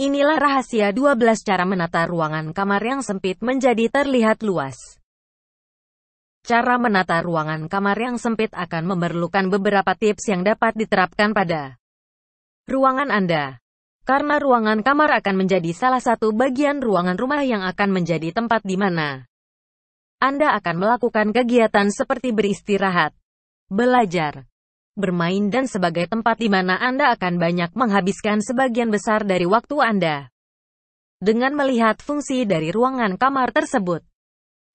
Inilah rahasia 12 cara menata ruangan kamar yang sempit menjadi terlihat luas. Cara menata ruangan kamar yang sempit akan memerlukan beberapa tips yang dapat diterapkan pada ruangan Anda. Karena ruangan kamar akan menjadi salah satu bagian ruangan rumah yang akan menjadi tempat di mana Anda akan melakukan kegiatan seperti beristirahat, belajar, bermain dan sebagai tempat di mana Anda akan banyak menghabiskan sebagian besar dari waktu Anda. Dengan melihat fungsi dari ruangan kamar tersebut,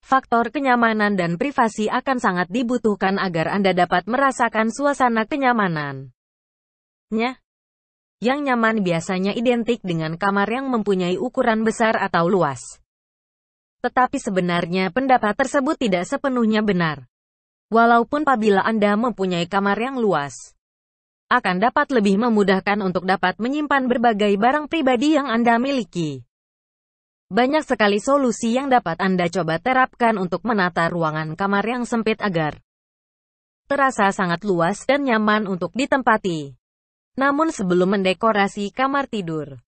faktor kenyamanan dan privasi akan sangat dibutuhkan agar Anda dapat merasakan suasana kenyamanan. Nya. Yang nyaman biasanya identik dengan kamar yang mempunyai ukuran besar atau luas. Tetapi sebenarnya pendapat tersebut tidak sepenuhnya benar. Walaupun apabila Anda mempunyai kamar yang luas, akan dapat lebih memudahkan untuk dapat menyimpan berbagai barang pribadi yang Anda miliki. Banyak sekali solusi yang dapat Anda coba terapkan untuk menata ruangan kamar yang sempit agar terasa sangat luas dan nyaman untuk ditempati. Namun sebelum mendekorasi kamar tidur,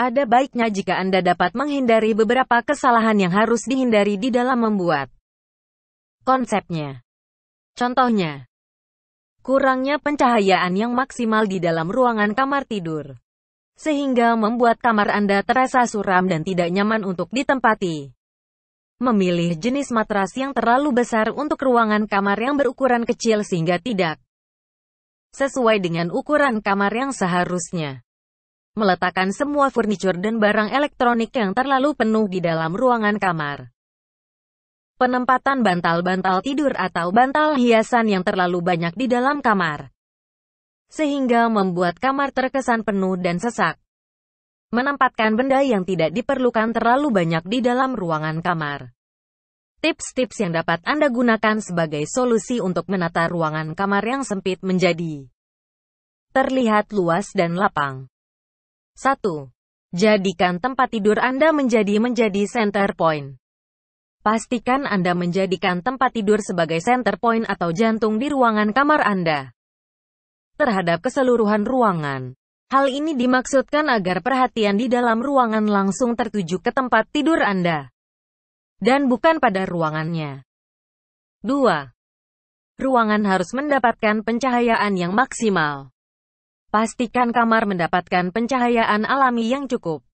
ada baiknya jika Anda dapat menghindari beberapa kesalahan yang harus dihindari di dalam membuat konsepnya. Contohnya, kurangnya pencahayaan yang maksimal di dalam ruangan kamar tidur, sehingga membuat kamar Anda terasa suram dan tidak nyaman untuk ditempati. Memilih jenis matras yang terlalu besar untuk ruangan kamar yang berukuran kecil sehingga tidak sesuai dengan ukuran kamar yang seharusnya. Meletakkan semua furniture dan barang elektronik yang terlalu penuh di dalam ruangan kamar. Penempatan bantal-bantal tidur atau bantal hiasan yang terlalu banyak di dalam kamar. Sehingga membuat kamar terkesan penuh dan sesak. Menempatkan benda yang tidak diperlukan terlalu banyak di dalam ruangan kamar. Tips-tips yang dapat Anda gunakan sebagai solusi untuk menata ruangan kamar yang sempit menjadi terlihat luas dan lapang. 1. Jadikan tempat tidur Anda menjadi menjadi center point. Pastikan Anda menjadikan tempat tidur sebagai center point atau jantung di ruangan kamar Anda. Terhadap keseluruhan ruangan. Hal ini dimaksudkan agar perhatian di dalam ruangan langsung tertuju ke tempat tidur Anda. Dan bukan pada ruangannya. 2. Ruangan harus mendapatkan pencahayaan yang maksimal. Pastikan kamar mendapatkan pencahayaan alami yang cukup.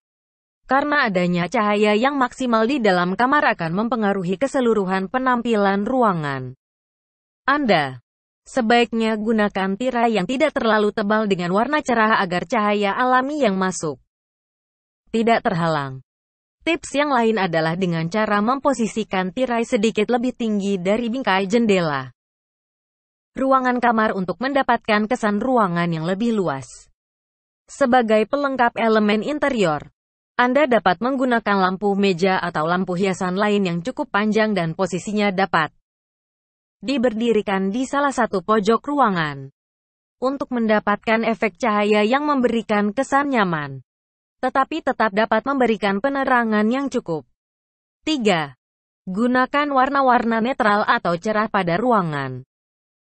Karena adanya cahaya yang maksimal di dalam kamar akan mempengaruhi keseluruhan penampilan ruangan. Anda sebaiknya gunakan tirai yang tidak terlalu tebal dengan warna cerah agar cahaya alami yang masuk tidak terhalang. Tips yang lain adalah dengan cara memposisikan tirai sedikit lebih tinggi dari bingkai jendela. Ruangan kamar untuk mendapatkan kesan ruangan yang lebih luas. Sebagai pelengkap elemen interior, anda dapat menggunakan lampu meja atau lampu hiasan lain yang cukup panjang dan posisinya dapat diberdirikan di salah satu pojok ruangan untuk mendapatkan efek cahaya yang memberikan kesan nyaman, tetapi tetap dapat memberikan penerangan yang cukup. 3. Gunakan warna-warna netral atau cerah pada ruangan.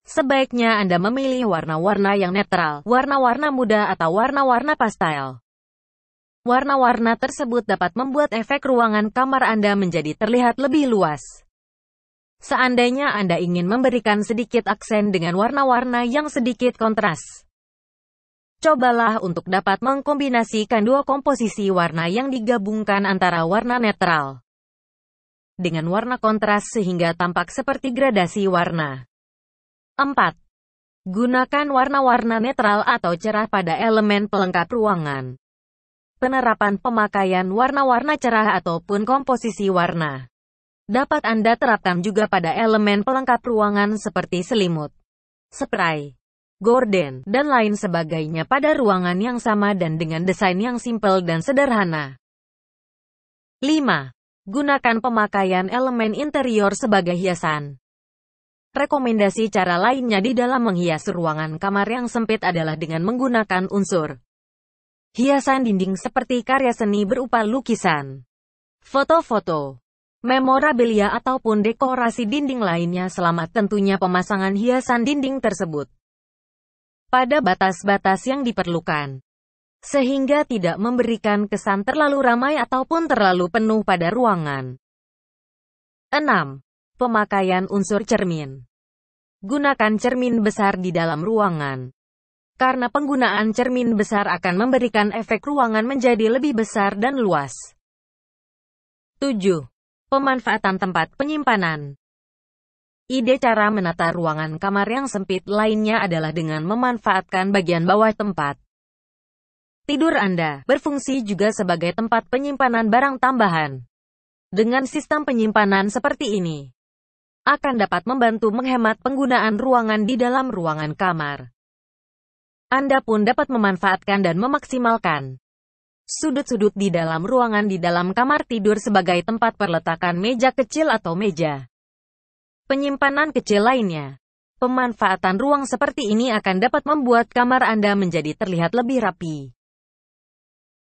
Sebaiknya Anda memilih warna-warna yang netral, warna-warna muda atau warna-warna pastel. Warna-warna tersebut dapat membuat efek ruangan kamar Anda menjadi terlihat lebih luas. Seandainya Anda ingin memberikan sedikit aksen dengan warna-warna yang sedikit kontras, cobalah untuk dapat mengkombinasikan dua komposisi warna yang digabungkan antara warna netral dengan warna kontras sehingga tampak seperti gradasi warna. 4. Gunakan warna-warna netral atau cerah pada elemen pelengkap ruangan penerapan pemakaian warna-warna cerah ataupun komposisi warna. Dapat Anda terapkan juga pada elemen pelengkap ruangan seperti selimut, spray, gorden, dan lain sebagainya pada ruangan yang sama dan dengan desain yang simpel dan sederhana. 5. Gunakan pemakaian elemen interior sebagai hiasan. Rekomendasi cara lainnya di dalam menghias ruangan kamar yang sempit adalah dengan menggunakan unsur hiasan dinding seperti karya seni berupa lukisan, foto-foto, memorabilia ataupun dekorasi dinding lainnya selama tentunya pemasangan hiasan dinding tersebut pada batas-batas yang diperlukan, sehingga tidak memberikan kesan terlalu ramai ataupun terlalu penuh pada ruangan. 6. Pemakaian unsur cermin Gunakan cermin besar di dalam ruangan karena penggunaan cermin besar akan memberikan efek ruangan menjadi lebih besar dan luas. 7. Pemanfaatan tempat penyimpanan Ide cara menata ruangan kamar yang sempit lainnya adalah dengan memanfaatkan bagian bawah tempat. Tidur Anda berfungsi juga sebagai tempat penyimpanan barang tambahan. Dengan sistem penyimpanan seperti ini, akan dapat membantu menghemat penggunaan ruangan di dalam ruangan kamar. Anda pun dapat memanfaatkan dan memaksimalkan sudut-sudut di dalam ruangan di dalam kamar tidur sebagai tempat perletakan meja kecil atau meja penyimpanan kecil lainnya. Pemanfaatan ruang seperti ini akan dapat membuat kamar Anda menjadi terlihat lebih rapi.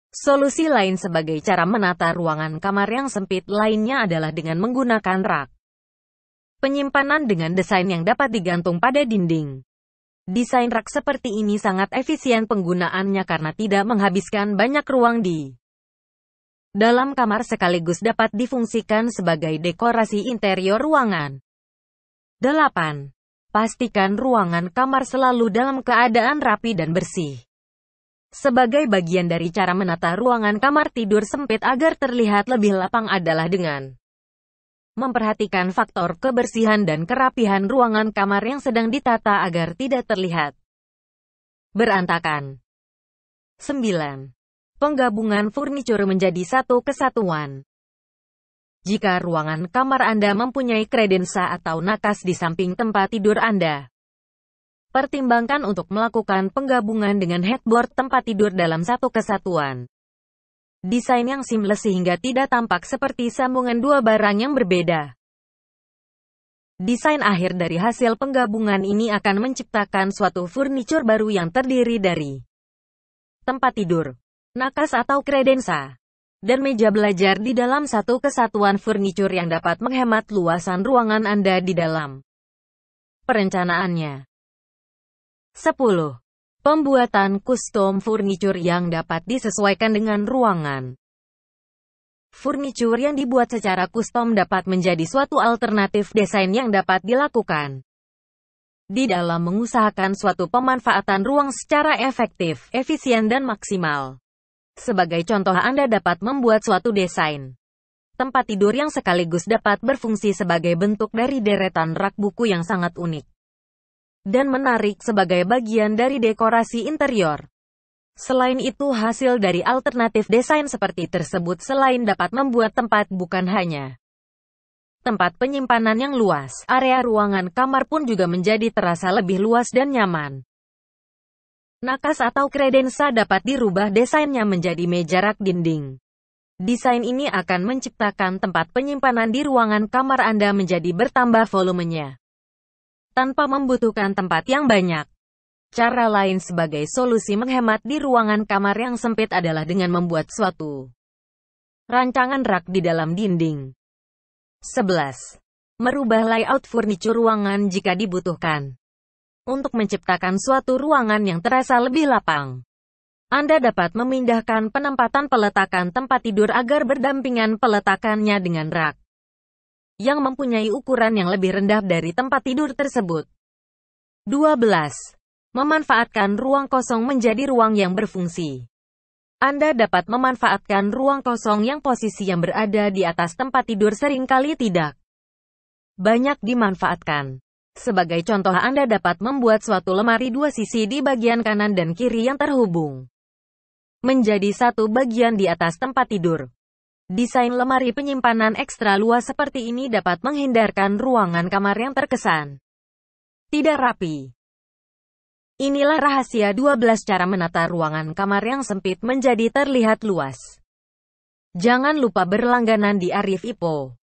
Solusi lain sebagai cara menata ruangan kamar yang sempit lainnya adalah dengan menggunakan rak. Penyimpanan dengan desain yang dapat digantung pada dinding. Desain rak seperti ini sangat efisien penggunaannya karena tidak menghabiskan banyak ruang di dalam kamar sekaligus dapat difungsikan sebagai dekorasi interior ruangan. 8. Pastikan ruangan kamar selalu dalam keadaan rapi dan bersih. Sebagai bagian dari cara menata ruangan kamar tidur sempit agar terlihat lebih lapang adalah dengan memperhatikan faktor kebersihan dan kerapihan ruangan kamar yang sedang ditata agar tidak terlihat berantakan. 9. Penggabungan furniture menjadi satu kesatuan. Jika ruangan kamar Anda mempunyai kredensa atau nakas di samping tempat tidur Anda, pertimbangkan untuk melakukan penggabungan dengan headboard tempat tidur dalam satu kesatuan. Desain yang seamless sehingga tidak tampak seperti sambungan dua barang yang berbeda. Desain akhir dari hasil penggabungan ini akan menciptakan suatu furniture baru yang terdiri dari tempat tidur, nakas atau kredensa, dan meja belajar di dalam satu kesatuan furniture yang dapat menghemat luasan ruangan Anda di dalam perencanaannya. 10. Pembuatan custom furniture yang dapat disesuaikan dengan ruangan. Furniture yang dibuat secara custom dapat menjadi suatu alternatif desain yang dapat dilakukan di dalam mengusahakan suatu pemanfaatan ruang secara efektif, efisien dan maksimal. Sebagai contoh Anda dapat membuat suatu desain tempat tidur yang sekaligus dapat berfungsi sebagai bentuk dari deretan rak buku yang sangat unik dan menarik sebagai bagian dari dekorasi interior. Selain itu hasil dari alternatif desain seperti tersebut selain dapat membuat tempat bukan hanya tempat penyimpanan yang luas, area ruangan kamar pun juga menjadi terasa lebih luas dan nyaman. Nakas atau kredensa dapat dirubah desainnya menjadi meja rak dinding. Desain ini akan menciptakan tempat penyimpanan di ruangan kamar Anda menjadi bertambah volumenya tanpa membutuhkan tempat yang banyak. Cara lain sebagai solusi menghemat di ruangan kamar yang sempit adalah dengan membuat suatu rancangan rak di dalam dinding. 11. Merubah layout furniture ruangan jika dibutuhkan. Untuk menciptakan suatu ruangan yang terasa lebih lapang, Anda dapat memindahkan penempatan peletakan tempat tidur agar berdampingan peletakannya dengan rak yang mempunyai ukuran yang lebih rendah dari tempat tidur tersebut. 12. Memanfaatkan ruang kosong menjadi ruang yang berfungsi. Anda dapat memanfaatkan ruang kosong yang posisi yang berada di atas tempat tidur seringkali tidak banyak dimanfaatkan. Sebagai contoh Anda dapat membuat suatu lemari dua sisi di bagian kanan dan kiri yang terhubung menjadi satu bagian di atas tempat tidur. Desain lemari penyimpanan ekstra luas seperti ini dapat menghindarkan ruangan kamar yang terkesan tidak rapi. Inilah rahasia 12 cara menata ruangan kamar yang sempit menjadi terlihat luas. Jangan lupa berlangganan di Arif Ipo.